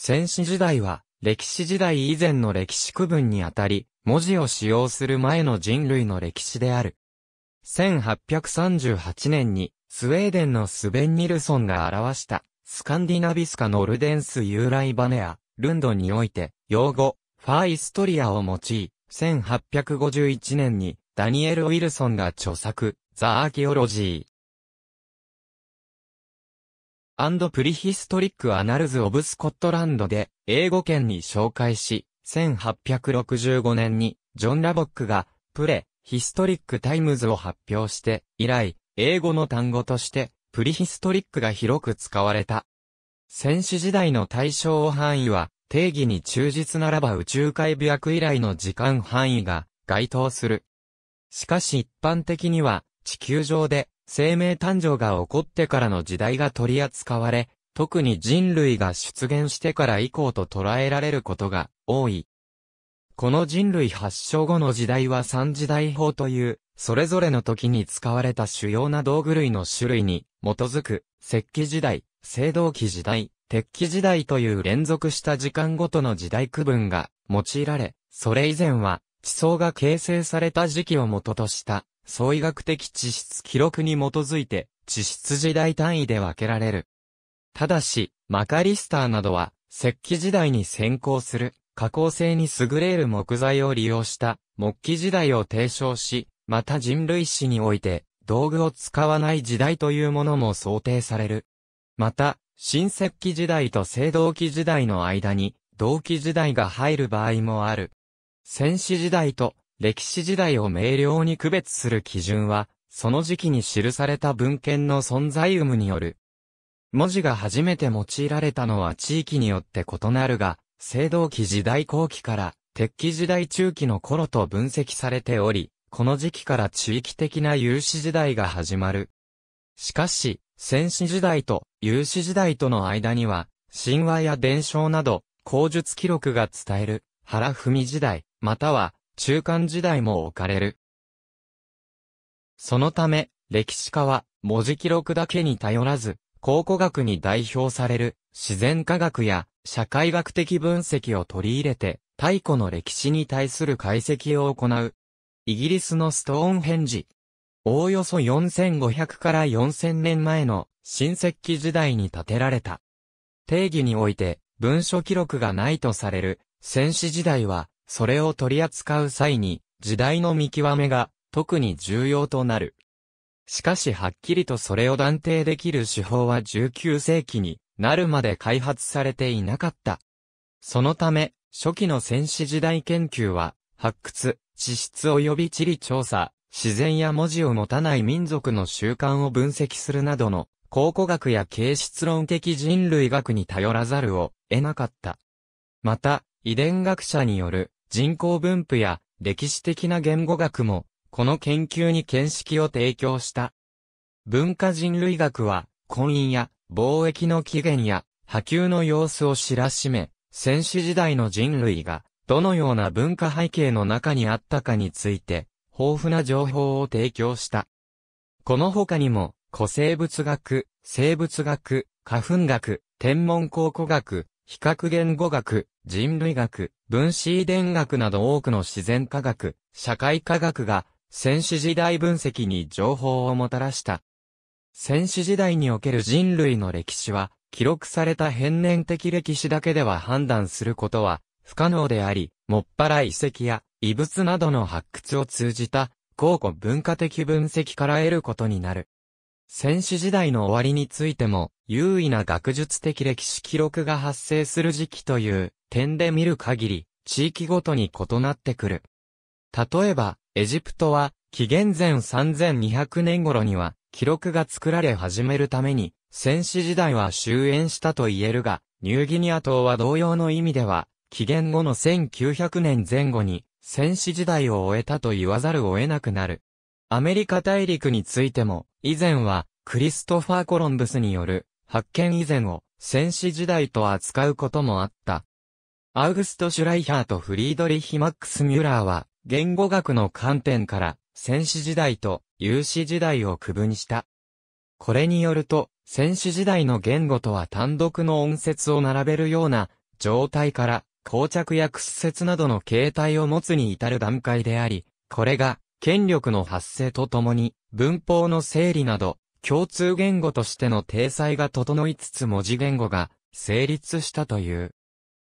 戦史時代は、歴史時代以前の歴史区分にあたり、文字を使用する前の人類の歴史である。1838年に、スウェーデンのスベン・ニルソンが表した、スカンディナビスカノルデンス・ユーライバネア、ルンドにおいて、用語、ファーイストリアを用い、1851年に、ダニエル・ウィルソンが著作、ザ・アーキオロジー、プリヒストリック・アナルズ・オブ・スコットランドで英語圏に紹介し、1865年にジョン・ラボックがプレ・ヒストリック・タイムズを発表して以来、英語の単語としてプリヒストリックが広く使われた。戦士時代の対象範囲は定義に忠実ならば宇宙海部役以来の時間範囲が該当する。しかし一般的には地球上で生命誕生が起こってからの時代が取り扱われ、特に人類が出現してから以降と捉えられることが多い。この人類発祥後の時代は三時代法という、それぞれの時に使われた主要な道具類の種類に基づく、石器時代、青銅器時代、鉄器時代という連続した時間ごとの時代区分が用いられ、それ以前は地層が形成された時期を元とした相違学的地質記録に基づいて、地質時代単位で分けられる。ただし、マカリスターなどは、石器時代に先行する、加工性に優れる木材を利用した木器時代を提唱し、また人類史において、道具を使わない時代というものも想定される。また、新石器時代と青銅器時代の間に、銅器時代が入る場合もある。戦士時代と歴史時代を明瞭に区別する基準は、その時期に記された文献の存在有無による。文字が初めて用いられたのは地域によって異なるが、青銅器時代後期から鉄器時代中期の頃と分析されており、この時期から地域的な有史時代が始まる。しかし、戦史時代と有史時代との間には、神話や伝承など、口述記録が伝える、原文時代、または中間時代も置かれる。そのため、歴史家は文字記録だけに頼らず、考古学に代表される自然科学や社会学的分析を取り入れて、太古の歴史に対する解析を行う。イギリスのストーンヘンジ。おおよそ4500から4000年前の新石器時代に建てられた。定義において文書記録がないとされる戦士時代はそれを取り扱う際に、時代の見極めが特に重要となる。しかしはっきりとそれを断定できる手法は19世紀になるまで開発されていなかった。そのため、初期の戦士時代研究は、発掘、地質及び地理調査、自然や文字を持たない民族の習慣を分析するなどの考古学や形質論的人類学に頼らざるを得なかった。また、遺伝学者による人口分布や歴史的な言語学も、この研究に見識を提供した。文化人類学は、婚姻や貿易の起源や波及の様子を知らしめ、戦死時代の人類がどのような文化背景の中にあったかについて、豊富な情報を提供した。この他にも、古生物学、生物学、花粉学、天文考古学、比較言語学、人類学、分子遺伝学など多くの自然科学、社会科学が、先史時代分析に情報をもたらした。先史時代における人類の歴史は、記録された変年的歴史だけでは判断することは不可能であり、もっぱら遺跡や遺物などの発掘を通じた、考古文化的分析から得ることになる。戦死時代の終わりについても、優位な学術的歴史記録が発生する時期という点で見る限り、地域ごとに異なってくる。例えば、エジプトは、紀元前3200年頃には、記録が作られ始めるために、戦死時代は終焉したと言えるが、ニューギニア島は同様の意味では、紀元後の1900年前後に、戦死時代を終えたと言わざるを得なくなる。アメリカ大陸についても、以前は、クリストファー・コロンブスによる、発見以前を、戦士時代と扱うこともあった。アウグスト・シュライハーとフリードリヒ・マックス・ミュラーは、言語学の観点から、戦士時代と有史時代を区分した。これによると、戦士時代の言語とは単独の音節を並べるような状態から、膠着や屈折などの形態を持つに至る段階であり、これが権力の発生とともに、文法の整理など、共通言語としての体裁が整いつつ文字言語が成立したという。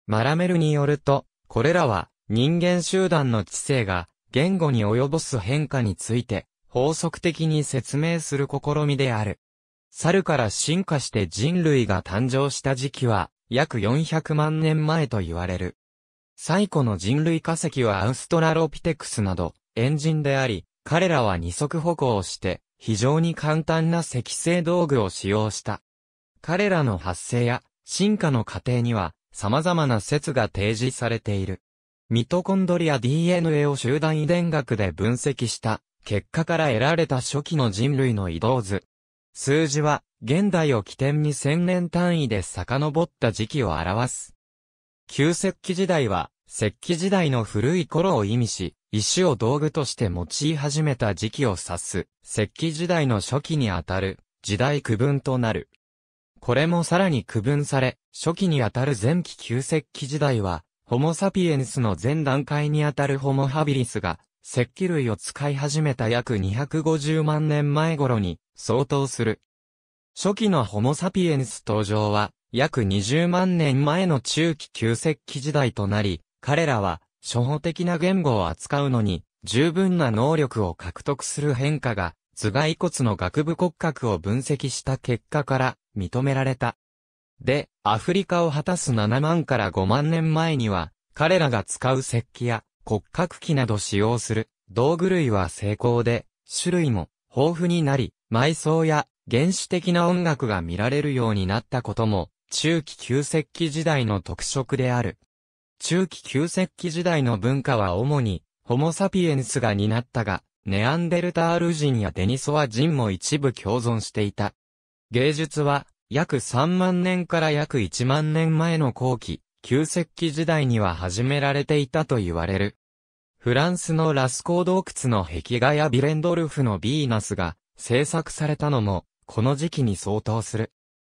マラメルによると、これらは人間集団の知性が言語に及ぼす変化について法則的に説明する試みである。猿から進化して人類が誕生した時期は約400万年前と言われる。最古の人類化石はアウストラロピテクスなどエンジンであり、彼らは二足歩行をして、非常に簡単な積成道具を使用した。彼らの発生や進化の過程には様々な説が提示されている。ミトコンドリア DNA を集団遺伝学で分析した結果から得られた初期の人類の移動図。数字は現代を起点に千年単位で遡った時期を表す。旧石器時代は石器時代の古い頃を意味し、石を道具として用い始めた時期を指す、石器時代の初期にあたる、時代区分となる。これもさらに区分され、初期にあたる前期旧石器時代は、ホモサピエンスの前段階にあたるホモハビリスが、石器類を使い始めた約250万年前頃に相当する。初期のホモサピエンス登場は、約20万年前の中期旧石器時代となり、彼らは、初歩的な言語を扱うのに、十分な能力を獲得する変化が、頭蓋骨の学部骨格を分析した結果から認められた。で、アフリカを果たす7万から5万年前には、彼らが使う石器や骨格器など使用する道具類は成功で、種類も豊富になり、埋葬や原始的な音楽が見られるようになったことも、中期旧石器時代の特色である。中期旧石器時代の文化は主に、ホモサピエンスが担ったが、ネアンデルタール人やデニソワ人も一部共存していた。芸術は、約3万年から約1万年前の後期、旧石器時代には始められていたと言われる。フランスのラスコー洞窟の壁画やビレンドルフのヴィーナスが制作されたのも、この時期に相当する。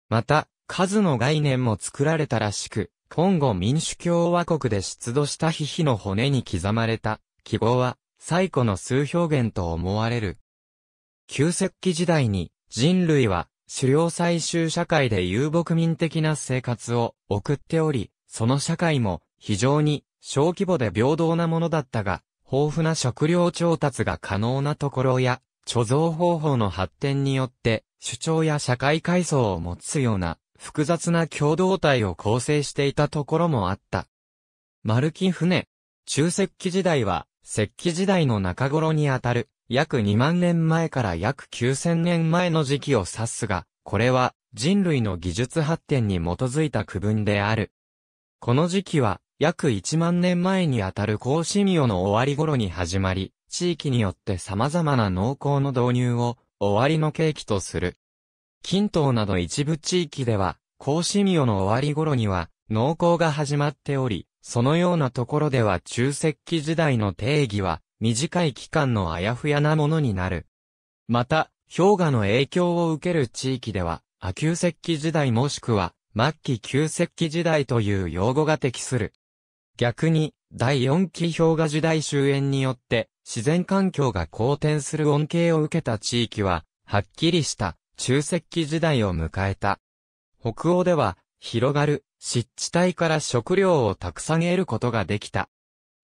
また、数の概念も作られたらしく、コンゴ民主共和国で出土したヒヒの骨に刻まれた記号は最古の数表現と思われる。旧石器時代に人類は狩猟採集社会で遊牧民的な生活を送っており、その社会も非常に小規模で平等なものだったが、豊富な食料調達が可能なところや、貯蔵方法の発展によって、主張や社会階層を持つような複雑な共同体を構成していたところもあった。丸木船。中石器時代は、石器時代の中頃にあたる、約2万年前から約9000年前の時期を指すが、これは人類の技術発展に基づいた区分である。この時期は約1万年前にあたる高シミオの終わり頃に始まり、地域によって様々な農耕の導入を終わりの契機とする。近東など一部地域では、甲子苗の終わり頃には、農耕が始まっており、そのようなところでは中石器時代の定義は、短い期間のあやふやなものになる。また、氷河の影響を受ける地域では、亜旧石器時代もしくは、末期旧石器時代という用語が適する。逆に、第4期氷河時代終焉によって、自然環境が好転する恩恵を受けた地域は、はっきりした中石器時代を迎えた。北欧では、広がる湿地帯から食料をたくさん得ることができた。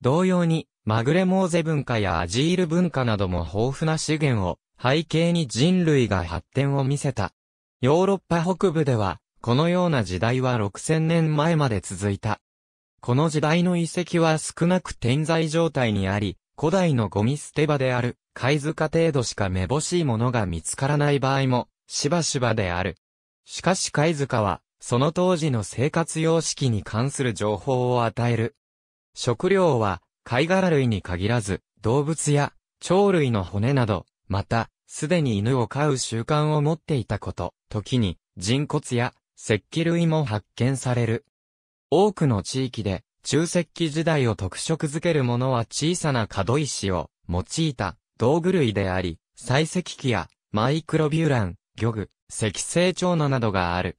同様に、マグレモーゼ文化やアジール文化なども豊富な資源を背景に人類が発展を見せた。ヨーロッパ北部では、このような時代は6000年前まで続いた。この時代の遺跡は少なく点在状態にあり、古代のゴミ捨て場である貝塚程度しかめぼしいものが見つからない場合もしばしばである。しかし貝塚は、その当時の生活様式に関する情報を与える。食料は、貝殻類に限らず、動物や、鳥類の骨など、また、すでに犬を飼う習慣を持っていたこと、時に、人骨や、石器類も発見される。多くの地域で、中石器時代を特色づけるものは小さな角石を用いた道具類であり、採石器やマイクロビューラン、漁具、石製長野などがある。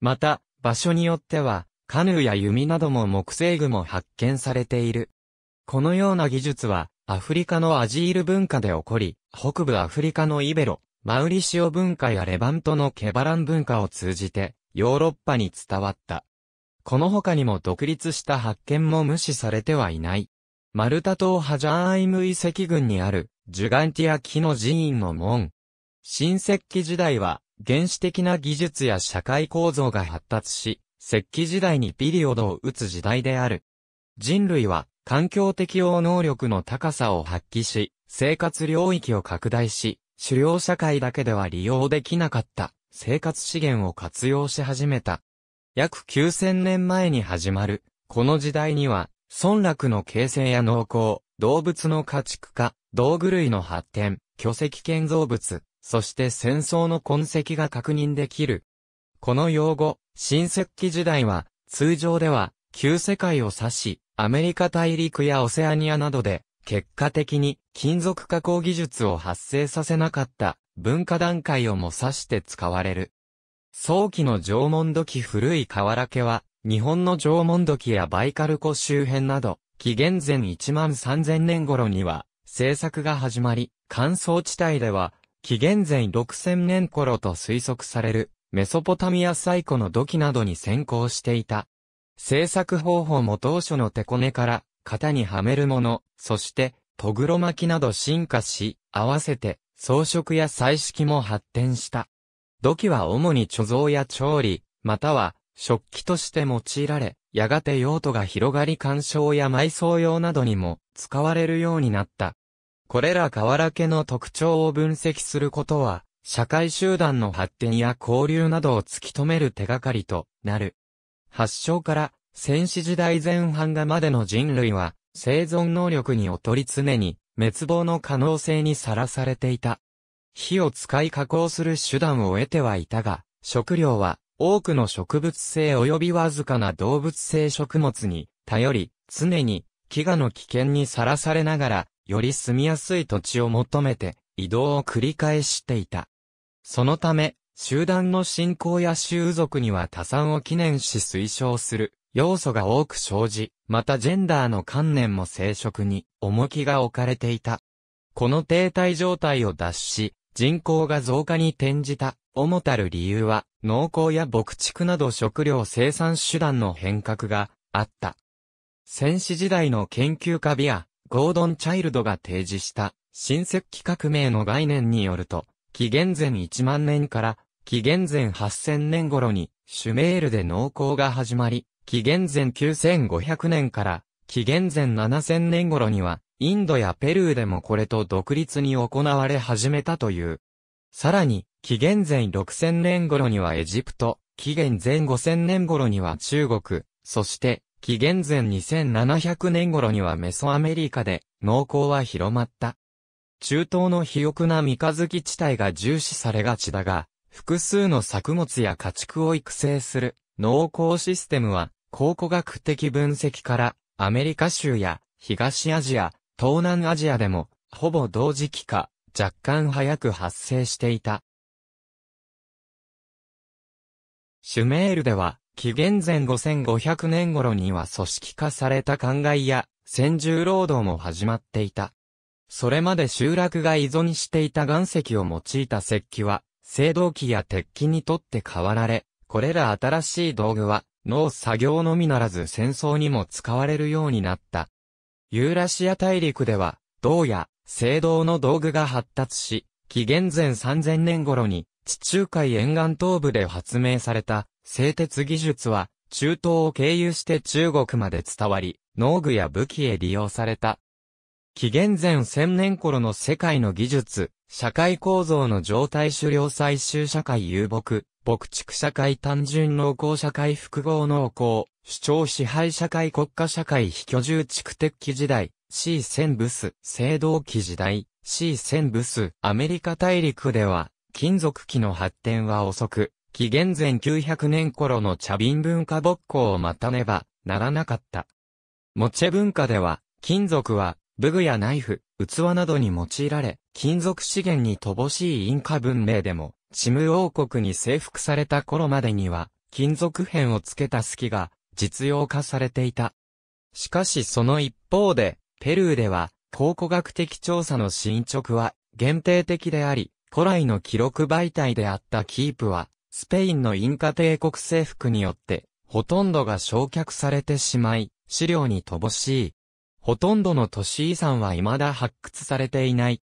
また、場所によっては、カヌーや弓なども木製具も発見されている。このような技術は、アフリカのアジール文化で起こり、北部アフリカのイベロ、マウリシオ文化やレバントのケバラン文化を通じて、ヨーロッパに伝わった。この他にも独立した発見も無視されてはいない。マルタ島ハジャーアイム遺跡群にある、ジュガンティア木の寺院の門、新石器時代は、原始的な技術や社会構造が発達し、石器時代にピリオドを打つ時代である。人類は、環境適応能力の高さを発揮し、生活領域を拡大し、狩猟社会だけでは利用できなかった生活資源を活用し始めた。約9000年前に始まる、この時代には、村落の形成や農耕、動物の家畜化、道具類の発展、巨石建造物、そして戦争の痕跡が確認できる。この用語、新石器時代は、通常では、旧世界を指し、アメリカ大陸やオセアニアなどで、結果的に金属加工技術を発生させなかった文化段階をも指して使われる。早期の縄文土器古い瓦家は、日本の縄文土器やバイカル湖周辺など、紀元前1万3000年頃には、製作が始まり、乾燥地帯では、紀元前6000年頃と推測される、メソポタミア最古の土器などに先行していた。制作方法も当初の手こねから、型にはめるもの、そして、とぐろ巻きなど進化し、合わせて、装飾や彩色も発展した。土器は主に貯蔵や調理、または、食器として用いられ、やがて用途が広がり干渉や埋葬用などにも使われるようになった。これら瓦家の特徴を分析することは、社会集団の発展や交流などを突き止める手がかりとなる。発祥から戦死時代前半がまでの人類は生存能力に劣り常に滅亡の可能性にさらされていた。火を使い加工する手段を得てはいたが、食料は多くの植物性及びわずかな動物性食物に頼り、常に飢餓の危険にさらされながらより住みやすい土地を求めて移動を繰り返していた。そのため、集団の信仰や習族には多産を記念し推奨する要素が多く生じ、またジェンダーの観念も生殖に重きが置かれていた。この停滞状態を脱し、人口が増加に転じた、主たる理由は、農耕や牧畜など食料生産手段の変革があった。戦士時代の研究家ビア、ゴードン・チャイルドが提示した、新石器革命の概念によると、紀元前1万年から紀元前8000年頃にシュメールで農耕が始まり、紀元前9500年から紀元前7000年頃にはインドやペルーでもこれと独立に行われ始めたという。さらに、紀元前6000年頃にはエジプト、紀元前5000年頃には中国、そして紀元前2700年頃にはメソアメリカで農耕は広まった。中東の肥沃な三日月地帯が重視されがちだが、複数の作物や家畜を育成する農耕システムは考古学的分析からアメリカ州や東アジア、東南アジアでもほぼ同時期か若干早く発生していた。シュメールでは紀元前5500年頃には組織化された灌漑や先住労働も始まっていた。それまで集落が依存していた岩石を用いた石器は、青銅器や鉄器にとって変わられ、これら新しい道具は、農作業のみならず戦争にも使われるようになった。ユーラシア大陸では、銅や青銅の道具が発達し、紀元前3000年頃に地中海沿岸東部で発明された製鉄技術は、中東を経由して中国まで伝わり、農具や武器へ利用された。紀元前1000年頃の世界の技術、社会構造の状態狩猟採集社会遊牧、牧畜社会単純農耕社会複合農耕、主張支配社会国家社会非居住地区器時代、C 1000ブス、青銅器時代、C 1000ブス、アメリカ大陸では、金属器の発展は遅く、紀元前900年頃の茶瓶文化勃興を待たねばならなかった。モチェ文化では、金属は、武具やナイフ、器などに用いられ、金属資源に乏しいインカ文明でも、チム王国に征服された頃までには、金属片をつけた隙が実用化されていた。しかしその一方で、ペルーでは、考古学的調査の進捗は限定的であり、古来の記録媒体であったキープはスペインのインカ帝国征服によって、ほとんどが焼却されてしまい、資料に乏しい。ほとんどの都市遺産は未だ発掘されていない。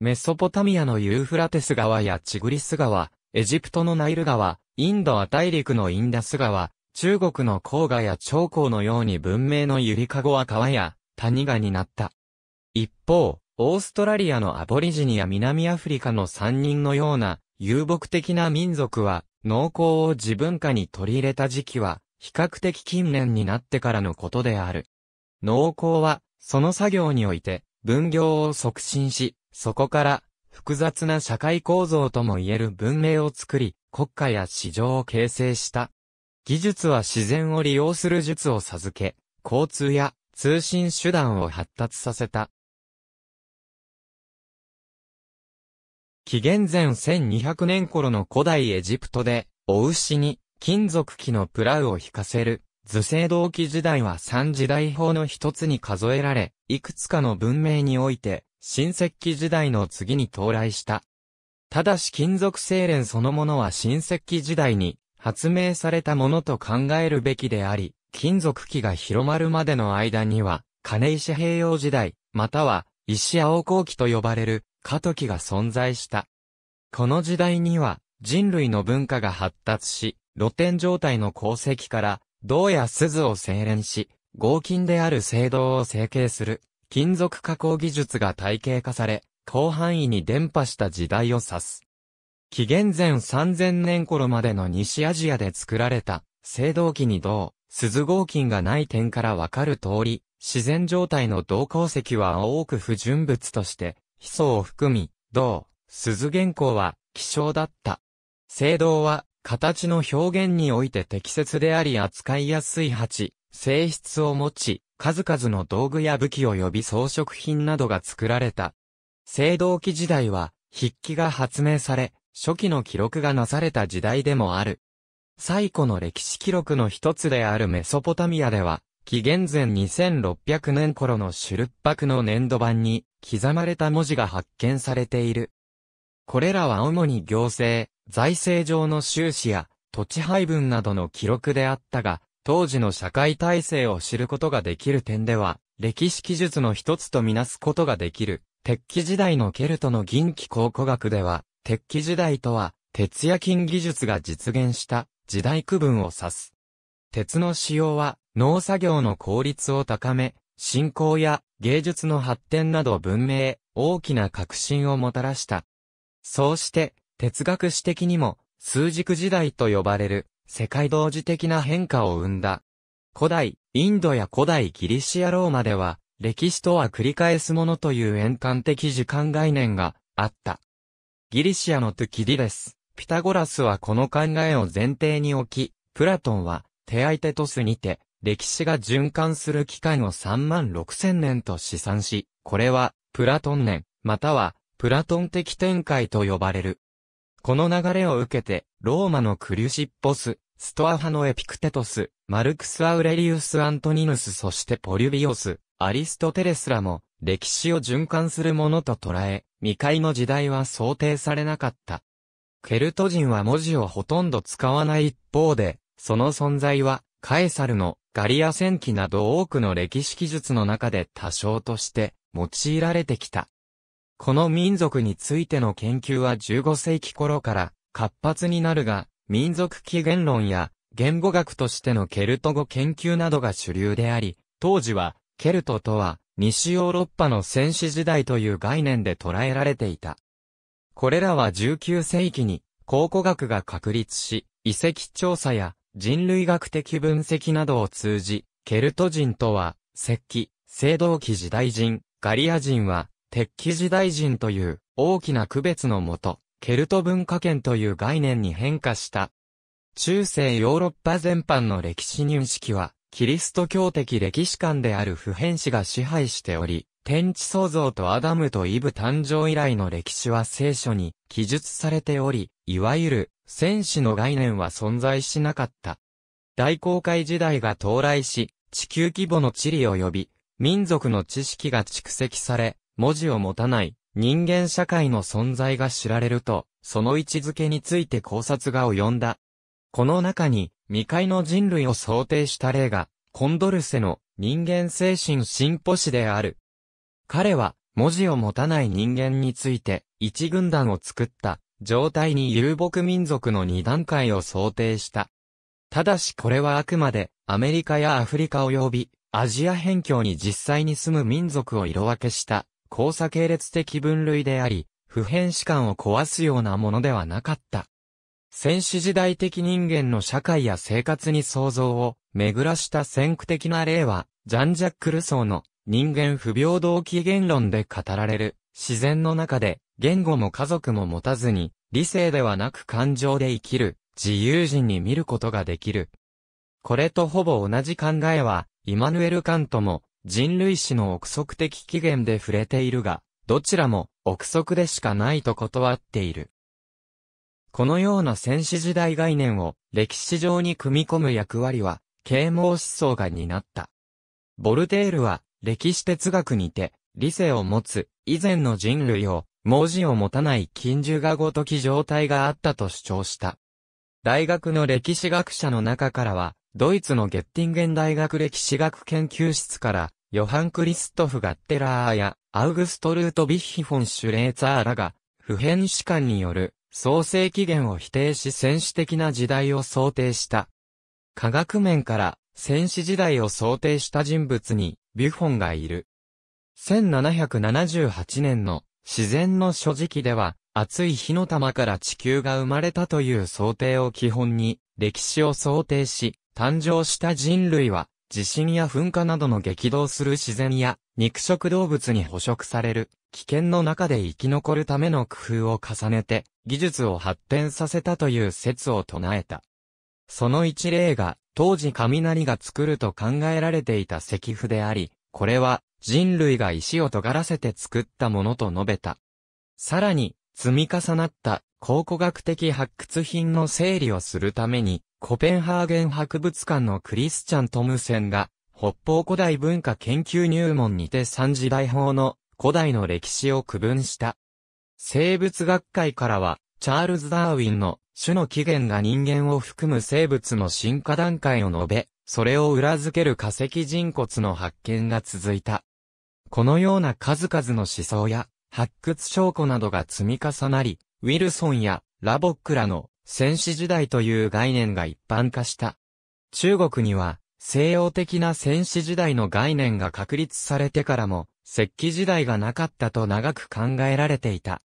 メソポタミアのユーフラテス川やチグリス川、エジプトのナイル川、インドア大陸のインダス川、中国の黄河や長江のように文明のゆりかごは川や谷がになった。一方、オーストラリアのアボリジニや南アフリカの三人のような遊牧的な民族は農耕を自文化に取り入れた時期は、比較的近年になってからのことである。農耕は、その作業において、分業を促進し、そこから、複雑な社会構造とも言える文明を作り、国家や市場を形成した。技術は自然を利用する術を授け、交通や通信手段を発達させた。紀元前1200年頃の古代エジプトで、お牛に金属器のプラウを引かせる、図星同期時代は三時代法の一つに数えられ、いくつかの文明において、新石器時代の次に到来した。ただし金属精錬そのものは新石器時代に発明されたものと考えるべきであり、金属器が広まるまでの間には、金石平洋時代、または石青鋼器と呼ばれる過渡期が存在した。この時代には、人類の文化が発達し、露天状態の功績から、銅や鈴を精錬し、合金である青銅を成形する、金属加工技術が体系化され、広範囲に伝播した時代を指す。紀元前3000年頃までの西アジアで作られた、青銅器に銅、鈴合金がない点からわかる通り、自然状態の銅鉱石は多く不純物として、ヒ素を含み、銅、鈴原稿は、希少だった。青銅は、形の表現において適切であり扱いやすい鉢、性質を持ち、数々の道具や武器及び装飾品などが作られた。青銅器時代は、筆記が発明され、初期の記録がなされた時代でもある。最古の歴史記録の一つであるメソポタミアでは、紀元前2600年頃のシュルッパクの粘土板に、刻まれた文字が発見されている。これらは主に行政、財政上の収支や土地配分などの記録であったが、当時の社会体制を知ることができる点では、歴史記述の一つとみなすことができる。鉄器時代のケルトの銀器考古学では、鉄器時代とは、鉄や金技術が実現した時代区分を指す。鉄の使用は農作業の効率を高め、信仰や芸術の発展など文明大きな革新をもたらした。そうして、哲学史的にも、数軸時代と呼ばれる、世界同時的な変化を生んだ。古代、インドや古代ギリシアローマでは、歴史とは繰り返すものという円環的時間概念があった。ギリシアのトゥキディレス、ピタゴラスはこの考えを前提に置き、プラトンは、テアイテトスにて、歴史が循環する期間を3万6000年と試算し、これは、プラトン年、または、プラトン的展開と呼ばれる。この流れを受けて、ローマのクリュシッポス、ストア派のエピクテトス、マルクス・アウレリウス・アントニヌスそしてポリュビオス、アリストテレスらも、歴史を循環するものと捉え、未開の時代は想定されなかった。ケルト人は文字をほとんど使わない一方で、その存在は、カエサルのガリア戦記など多くの歴史記述の中で多少として用いられてきた。この民族についての研究は15世紀頃から活発になるが、民族起源論や言語学としてのケルト語研究などが主流であり、当時はケルトとは西ヨーロッパの戦士時代という概念で捉えられていた。これらは19世紀に考古学が確立し、遺跡調査や人類学的分析などを通じ、ケルト人とは、石器、青銅器時代人、ガリア人は、鉄器時代人という大きな区別のもと、ケルト文化圏という概念に変化した。中世ヨーロッパ全般の歴史認識は、キリスト教的歴史観である普遍史が支配しており、天地創造とアダムとイブ誕生以来の歴史は聖書に記述されており、いわゆる戦士の概念は存在しなかった。大航海時代が到来し、地球規模の地理及び、民族の知識が蓄積され、文字を持たない人間社会の存在が知られると、その位置づけについて考察が及んだ。この中に、未開の人類を想定した例が、コンドルセの人間精神進歩史である。彼は、文字を持たない人間について、一軍団を作った。状態に遊牧民族の二段階を想定した。ただしこれはあくまでアメリカやアフリカ及びアジア辺境に実際に住む民族を色分けした交差系列的分類であり、普遍史観を壊すようなものではなかった。戦死時代的人間の社会や生活に創造を巡らした先駆的な例は、ジャン・ジャック・ルソーの人間不平等起源論で語られる自然の中で言語も家族も持たずに、理性ではなく感情で生きる、自由人に見ることができる。これとほぼ同じ考えは、イマヌエル・カントも、人類史の憶測的起源で触れているが、どちらも憶測でしかないと断っている。このような戦士時代概念を歴史上に組み込む役割は、啓蒙思想が担った。ボルテールは、歴史哲学にて、理性を持つ、以前の人類を、文字を持たない近獣がごとき状態があったと主張した。大学の歴史学者の中からは、ドイツのゲッティンゲン大学歴史学研究室から、ヨハン・クリストフ・ガッテラーや、アウグストルート・ビッヒ・フォン・シュレーツァーらが、普遍史観による、創世起源を否定し戦士的な時代を想定した。科学面から、戦士時代を想定した人物に、ビュフォンがいる。1778年の自然の所持記では、熱い火の玉から地球が生まれたという想定を基本に、歴史を想定し、誕生した人類は、地震や噴火などの激動する自然や、肉食動物に捕食される、危険の中で生き残るための工夫を重ねて、技術を発展させたという説を唱えた。その一例が、当時雷が作ると考えられていた石符であり、これは、人類が石を尖らせて作ったものと述べた。さらに、積み重なった考古学的発掘品の整理をするために、コペンハーゲン博物館のクリスチャン・トムセンが、北方古代文化研究入門にて三時代法の古代の歴史を区分した。生物学会からは、チャールズ・ダーウィンの種の起源が人間を含む生物の進化段階を述べ、それを裏付ける化石人骨の発見が続いた。このような数々の思想や発掘証拠などが積み重なり、ウィルソンやラボックらの戦士時代という概念が一般化した。中国には西洋的な戦士時代の概念が確立されてからも石器時代がなかったと長く考えられていた。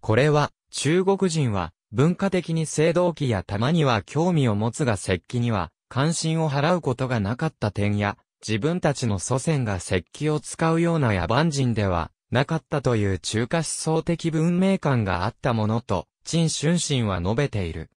これは中国人は文化的に青銅器やたまには興味を持つが石器には関心を払うことがなかった点や自分たちの祖先が石器を使うような野蛮人ではなかったという中華思想的文明観があったものと、陳春心は述べている。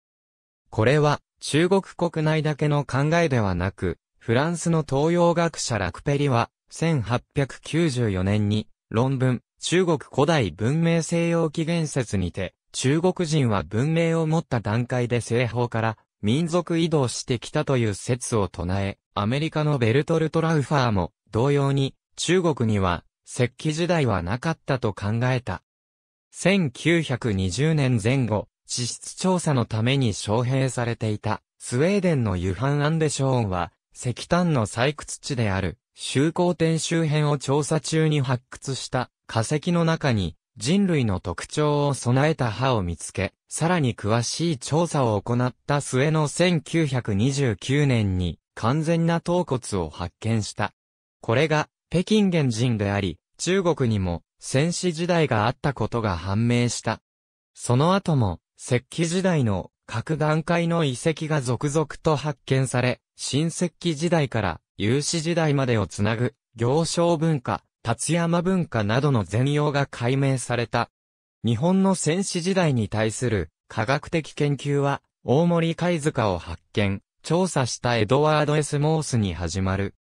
これは中国国内だけの考えではなく、フランスの東洋学者ラクペリは、1894年に論文、中国古代文明西洋起源説にて、中国人は文明を持った段階で西方から民族移動してきたという説を唱え、アメリカのベルトルト・ラウファーも、同様に、中国には、石器時代はなかったと考えた。1920年前後、地質調査のために招聘されていた、スウェーデンのユハン・アンデショーンは、石炭の採掘地である、周公店周辺を調査中に発掘した化石の中に、人類の特徴を備えた歯を見つけ、さらに詳しい調査を行った末の1929年に、完全な頭骨を発見した。これが、北京原人であり、中国にも、戦死時代があったことが判明した。その後も、石器時代の各段階の遺跡が続々と発見され、新石器時代から有史時代までをつなぐ、行商文化、立山文化などの全容が解明された。日本の戦死時代に対する科学的研究は、大森貝塚を発見、調査したエドワード・エス・モースに始まる。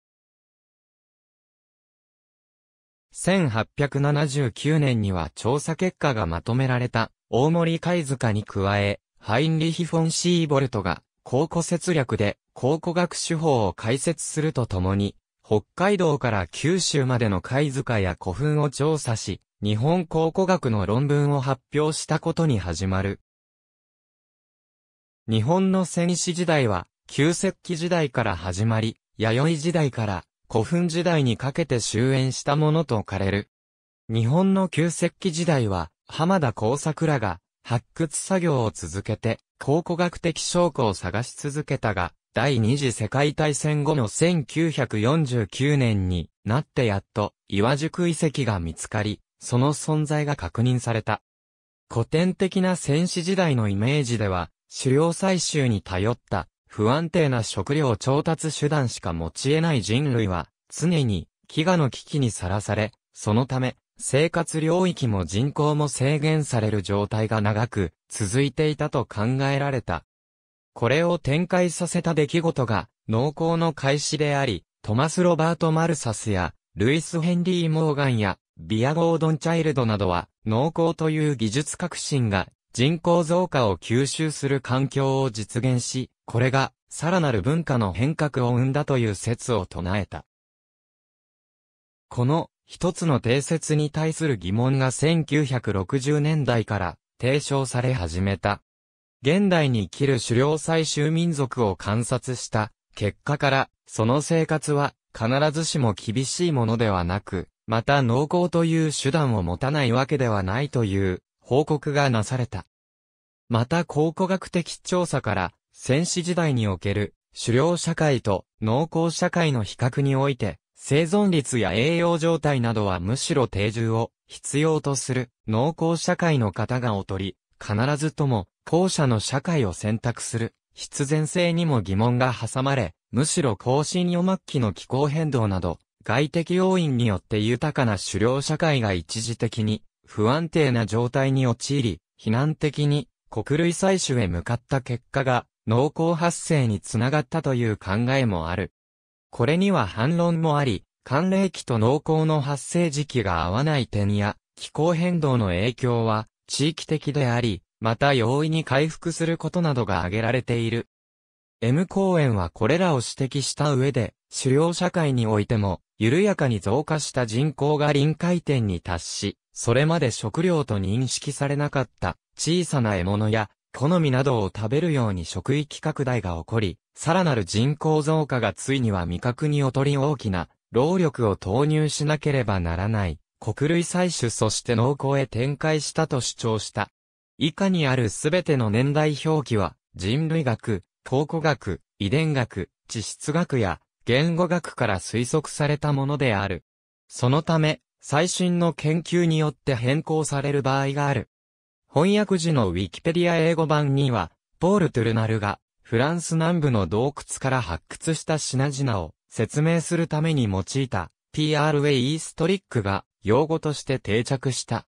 1879年には調査結果がまとめられた、大森貝塚に加え、ハインリヒ・フォン・シーボルトが、考古節略で考古学手法を解説するとともに、北海道から九州までの貝塚や古墳を調査し、日本考古学の論文を発表したことに始まる。日本の戦士時代は、旧石器時代から始まり、弥生時代から古墳時代にかけて終焉したものと枯れる。日本の旧石器時代は、浜田耕作らが発掘作業を続けて、考古学的証拠を探し続けたが、第二次世界大戦後の1949年になってやっと岩宿遺跡が見つかり、その存在が確認された。古典的な戦死時代のイメージでは、狩猟採集に頼った不安定な食料調達手段しか持ち得ない人類は、常に飢餓の危機にさらされ、そのため、生活領域も人口も制限される状態が長く続いていたと考えられた。これを展開させた出来事が農耕の開始であり、トマス・ロバート・マルサスやルイス・ヘンリー・モーガンやビア・ゴードン・チャイルドなどは農耕という技術革新が人口増加を吸収する環境を実現し、これが、さらなる文化の変革を生んだという説を唱えた。この、一つの定説に対する疑問が1960年代から提唱され始めた。現代に生きる狩猟採集民族を観察した結果から、その生活は必ずしも厳しいものではなく、また農耕という手段を持たないわけではないという報告がなされた。また考古学的調査から、先史時代における狩猟社会と農耕社会の比較において、生存率や栄養状態などはむしろ定住を必要とする農耕社会の方が劣り、必ずとも後者の社会を選択する必然性にも疑問が挟まれ、むしろ更新予末期の気候変動など、外的要因によって豊かな狩猟社会が一時的に不安定な状態に陥り、避難的に国類採取へ向かった結果が、農耕発生につながったという考えもある。これには反論もあり、寒冷期と農耕の発生時期が合わない点や、気候変動の影響は地域的であり、また容易に回復することなどが挙げられている。M 公園はこれらを指摘した上で、狩猟社会においても、緩やかに増加した人口が臨界点に達し、それまで食料と認識されなかった小さな獲物や好みなどを食べるように食域拡大が起こり、さらなる人口増加がついには味覚に劣り大きな労力を投入しなければならない穀類採取そして農耕へ展開したと主張した。以下にあるすべての年代表記は人類学、考古学、遺伝学、地質学や言語学から推測されたものである。そのため、最新の研究によって変更される場合がある。翻訳時のウィキペディア英語版には、ポール・トゥルナルが、フランス南部の洞窟から発掘した品々を説明するために用いた PRA イーストリックが用語として定着した。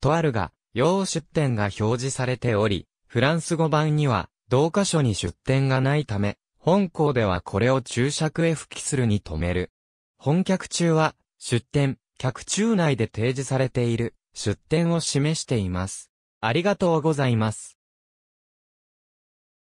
とあるが、要出典が表示されており、フランス語版には同箇所に出典がないため、本校ではこれを注釈へ復帰するに止める。本客中は、出典、客中内で提示されている出店を示しています。ありがとうございます。